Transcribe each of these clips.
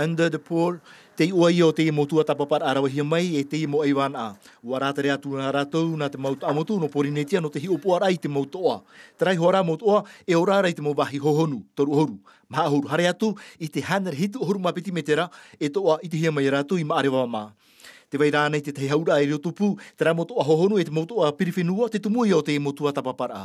under the pool te ua i o te imo tua tapapar arawahia mai e te imo aiwan a. Ua rātare atu nga rātou nga te mautu amotu no porinetia no te hi upo arai te mautu oa. Trai hora mautu oa e ora ra i te mauvahi hohonu, toru horu. Maha horu hare atu i te hanar hitu horu mapiti metera e to oa i te hia mai rātou i maarewa ma Te vai rāna i te tei haura i reo tupu, te rā mautu oa hohonu e te mautu oa pirifinua te tumu i o te imo tua tapapar a.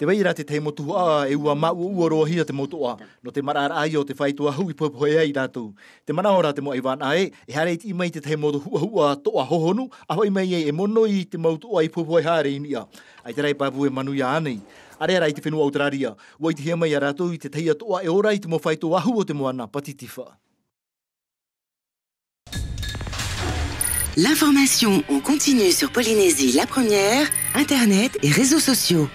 Te wei rā te te motu a e ua ma ua ua roa hia te motu a. No te marara ai o te whaitu a hui pōpō e ai rātou. Te mana ora te mo i wāna e, e hare i mai te te motu hua hua to a hohonu, a hoi mai e e mono i te motu a i pōpō e hāre inia. Ai te rei pāpū e manu ia anei. Are ara i te whenua autararia, ua te hea mai a rātou i te teia toa e ora i te mo whaitu a hua te moana patitifa. L'information, on continue sur Polynésie la première, Internet et réseaux sociaux.